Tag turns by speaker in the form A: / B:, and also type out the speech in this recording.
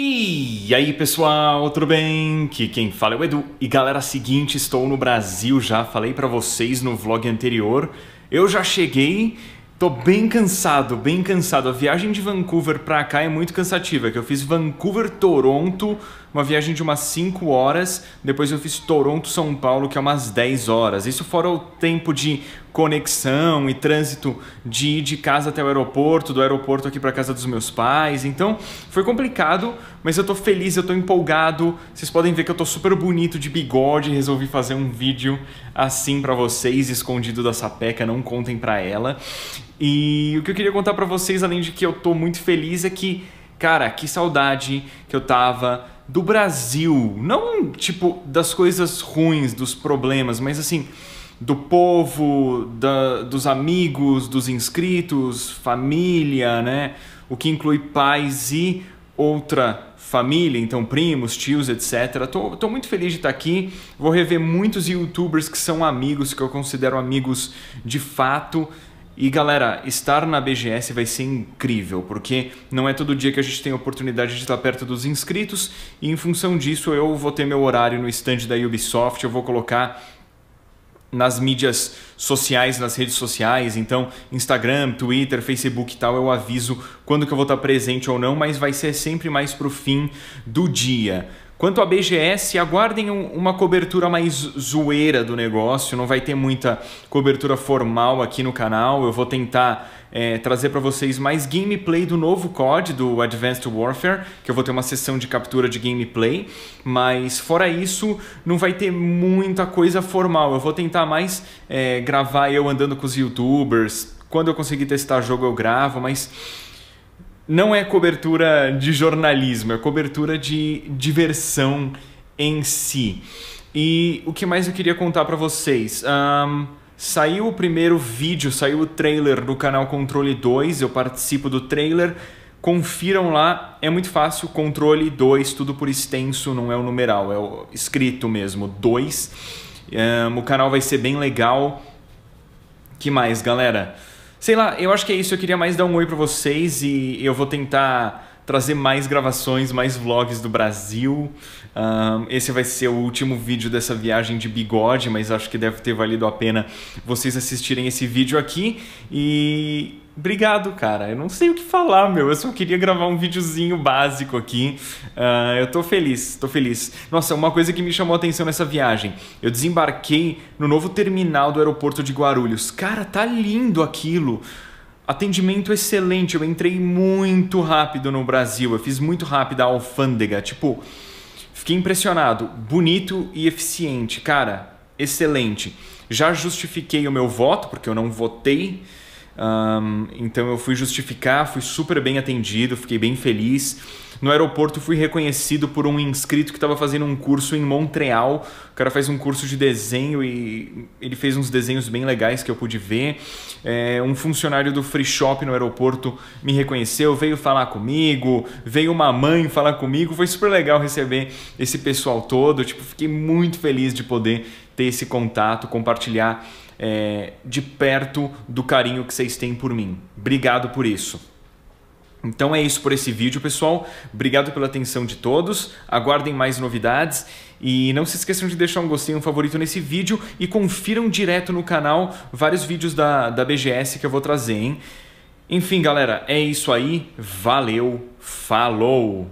A: E aí pessoal, tudo bem? Aqui quem fala é o Edu. E galera, seguinte, estou no Brasil já, falei para vocês no vlog anterior. Eu já cheguei Tô bem cansado, bem cansado. A viagem de Vancouver pra cá é muito cansativa, que eu fiz Vancouver-Toronto, uma viagem de umas 5 horas, depois eu fiz Toronto-São Paulo, que é umas 10 horas. Isso fora o tempo de conexão e trânsito de ir de casa até o aeroporto, do aeroporto aqui para casa dos meus pais. Então, foi complicado, mas eu tô feliz, eu tô empolgado. Vocês podem ver que eu tô super bonito de bigode, resolvi fazer um vídeo assim para vocês, escondido da sapeca, não contem para ela. E o que eu queria contar para vocês, além de que eu tô muito feliz, é que, cara, que saudade que eu tava do Brasil. Não, tipo, das coisas ruins, dos problemas, mas assim, do povo, da, dos amigos, dos inscritos, família, né? O que inclui pais e outra família, então primos, tios, etc. Tô, tô muito feliz de estar tá aqui. Vou rever muitos youtubers que são amigos, que eu considero amigos de fato. E galera, estar na BGS vai ser incrível, porque não é todo dia que a gente tem a oportunidade de estar perto dos inscritos, e em função disso eu vou ter meu horário no stand da Ubisoft, eu vou colocar nas mídias sociais, nas redes sociais, então Instagram, Twitter, Facebook e tal, eu aviso quando que eu vou estar presente ou não, mas vai ser sempre mais pro fim do dia. Quanto à BGS, aguardem um, uma cobertura mais zoeira do negócio. Não vai ter muita cobertura formal aqui no canal. Eu vou tentar é, trazer para vocês mais gameplay do novo COD, do Advanced Warfare, que eu vou ter uma sessão de captura de gameplay. Mas fora isso, não vai ter muita coisa formal. Eu vou tentar mais é, gravar eu andando com os youtubers. Quando eu conseguir testar jogo, eu gravo, mas não é cobertura de jornalismo, é cobertura de diversão em si. E o que mais eu queria contar para vocês? Um, saiu o primeiro vídeo, saiu o trailer do canal Controle 2, eu participo do trailer. Confiram lá, é muito fácil, controle 2, tudo por extenso, não é o numeral, é o escrito mesmo, 2. Um, o canal vai ser bem legal. Que mais, galera? Sei lá, eu acho que é isso. Eu queria mais dar um oi para vocês e eu vou tentar trazer mais gravações, mais vlogs do Brasil. Um, esse vai ser o último vídeo dessa viagem de bigode, mas acho que deve ter valido a pena vocês assistirem esse vídeo aqui. E Obrigado, cara. Eu não sei o que falar, meu. Eu só queria gravar um videozinho básico aqui. Uh, eu tô feliz, tô feliz. Nossa, uma coisa que me chamou a atenção nessa viagem. Eu desembarquei no novo terminal do aeroporto de Guarulhos. Cara, tá lindo aquilo. Atendimento excelente. Eu entrei muito rápido no Brasil. Eu fiz muito rápido a alfândega. Tipo, fiquei impressionado. Bonito e eficiente. Cara, excelente. Já justifiquei o meu voto, porque eu não votei. Um, então eu fui justificar, fui super bem atendido, fiquei bem feliz. No aeroporto fui reconhecido por um inscrito que estava fazendo um curso em Montreal. O cara faz um curso de desenho e ele fez uns desenhos bem legais que eu pude ver. É, um funcionário do free shop no aeroporto me reconheceu, veio falar comigo, veio uma mãe falar comigo. Foi super legal receber esse pessoal todo. Tipo, fiquei muito feliz de poder ter esse contato, compartilhar é, de perto do carinho que vocês têm por mim. Obrigado por isso. Então é isso por esse vídeo, pessoal. Obrigado pela atenção de todos. Aguardem mais novidades. E não se esqueçam de deixar um gostei, um favorito nesse vídeo e confiram direto no canal vários vídeos da, da BGS que eu vou trazer, hein? Enfim, galera, é isso aí. Valeu, falou!